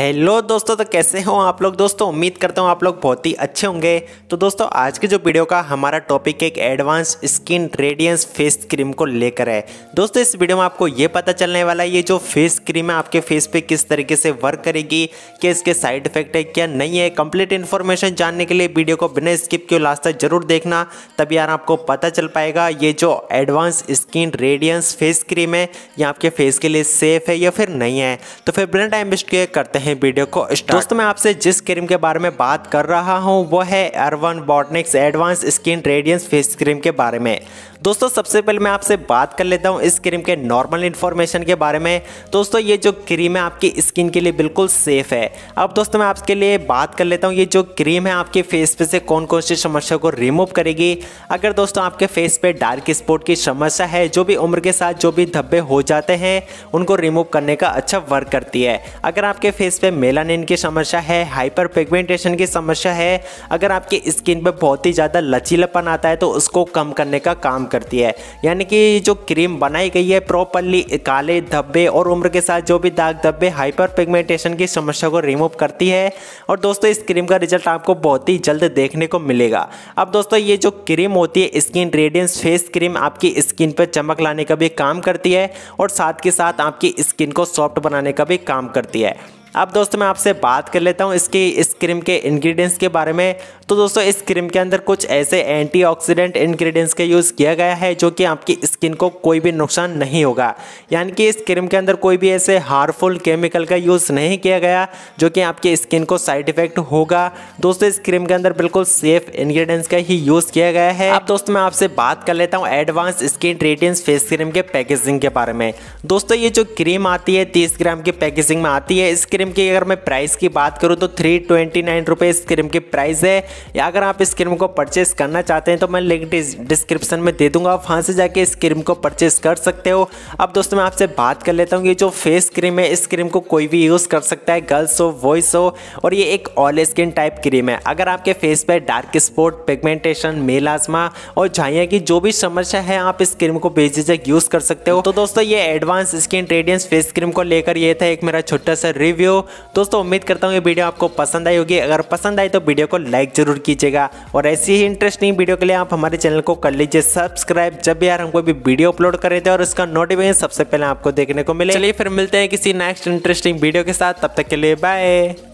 hello दोस्तों तो कैसे हो आप लोग दोस्तों उम्मीद करता हूँ आप लोग बहुत ही अच्छे होंगे तो दोस्तों आज के जो वीडियो का हमारा टॉपिक एक advance skin radiance face cream को लेकर है दोस्तों इस वीडियो में आपको ये पता चलने वाला है ये जो फेस क्रीम है आपके फेस पे किस तरीके से वर्क करेगी क्या इसके साइड इफेक्ट है क्या नहीं है कंप्लीट इन्फॉर्मेशन जानने के लिए वीडियो को बिना स्किप के लास्ट तक जरूर देखना तभी यार आपको पता चल पाएगा ये जो advance skin radiance face cream है ये आपके फेस के लिए सेफ है या फिर नहीं है तो फिर बिना टाइम वेस्ट किए करते हैं हैं वीडियो को दोस्तों मैं आपसे जिस क्रीम के बारे में बात कर रहा हूँ वो है Urban Botanics advance skin radiance face cream के बारे में दोस्तों सबसे पहले मैं आपसे बात कर लेता हूं इस क्रीम के नॉर्मल इन्फॉर्मेशन के बारे में दोस्तों ये जो क्रीम है आपकी स्किन के लिए बिल्कुल सेफ है अब दोस्तों मैं आपके लिए बात कर लेता हूं ये जो क्रीम है आपके फेस पे से कौन कौन सी समस्या को रिमूव करेगी अगर दोस्तों आपके फेस पे डार्क स्पॉट की समस्या है जो भी उम्र के साथ जो भी धब्बे हो जाते हैं उनको रिमूव करने का अच्छा वर्क करती है अगर आपके फेस पे मेलानिन की समस्या है हाइपर पिगमेंटेशन की समस्या है अगर आपकी स्किन पर बहुत ही ज़्यादा लचीलापन आता है तो उसको कम करने का काम करती है यानी कि जो क्रीम बनाई गई है प्रॉपरली काले धब्बे और उम्र के साथ जो भी दाग धब्बे हाइपर पिगमेंटेशन की समस्या को रिमूव करती है और दोस्तों इस क्रीम का रिजल्ट आपको बहुत ही जल्द देखने को मिलेगा अब दोस्तों ये जो क्रीम होती है स्किन रेडियंस फेस क्रीम आपकी स्किन पर चमक लाने का भी काम करती है और साथ के साथ आपकी स्किन को सॉफ्ट बनाने का भी काम करती है अब दोस्तों मैं आपसे बात कर लेता हूँ इसकी इस क्रीम के इंग्रेडिएंट्स के बारे में तो दोस्तों इस क्रीम के अंदर कुछ ऐसे एंटीऑक्सीडेंट इंग्रेडिएंट्स का यूज़ किया गया है जो कि आपकी स्किन को कोई भी नुकसान नहीं होगा यानी कि इस क्रीम के अंदर कोई भी ऐसे हार्मफुल केमिकल का यूज़ नहीं किया गया जो कि आपकी स्किन को साइड इफेक्ट होगा दोस्तों इस क्रीम के अंदर बिल्कुल सेफ इन्ग्रीडियंट्स का ही यूज़ किया गया है अब दोस्तों मैं आपसे बात कर लेता हूँ advance skin treatments face cream के पैकेजिंग के बारे में दोस्तों ये जो क्रीम आती है तीस ग्राम की पैकेजिंग में आती है इस क्रीम की अगर मैं प्राइस की बात करूँ तो थ्री ट्वेंटी नाइन रुपये इस क्रीम की प्राइस है या अगर आप इस क्रीम को परचेस करना चाहते हैं तो मैं लिंक डिस्क्रिप्शन में दे दूंगा आप वहाँ से जाके इस क्रीम को परचेस कर सकते हो अब दोस्तों मैं आपसे बात कर लेता हूँ ये जो फेस क्रीम है इस क्रीम को कोई भी यूज़ कर सकता है गर्ल्स हो वॉइस हो और ये एक ऑयल स्किन टाइप क्रीम है अगर आपके फेस पर डार्क स्पॉट पिगमेंटेशन मेलाजमा और झाइया की जो भी समस्या है आप इस क्रीम को बेझिझक यूज़ कर सकते हो तो दोस्तों ये advance skin radiance face cream को लेकर ये था एक मेरा छोटा सा रिव्यू वीडियो दोस्तों उम्मीद करता हूँ ये वीडियो आपको पसंद आई होगी अगर पसंद आई तो वीडियो को लाइक जरूर कीजिएगा और ऐसी ही इंटरेस्टिंग वीडियो के लिए आप हमारे चैनल को कर लीजिए सब्सक्राइब जब भी यार हम कोई भी वीडियो अपलोड कर रहे थे और उसका नोटिफिकेशन सबसे पहले आपको देखने को मिले चलिए फिर मिलते हैं किसी नेक्स्ट इंटरेस्टिंग वीडियो के साथ तब तक के लिए बाय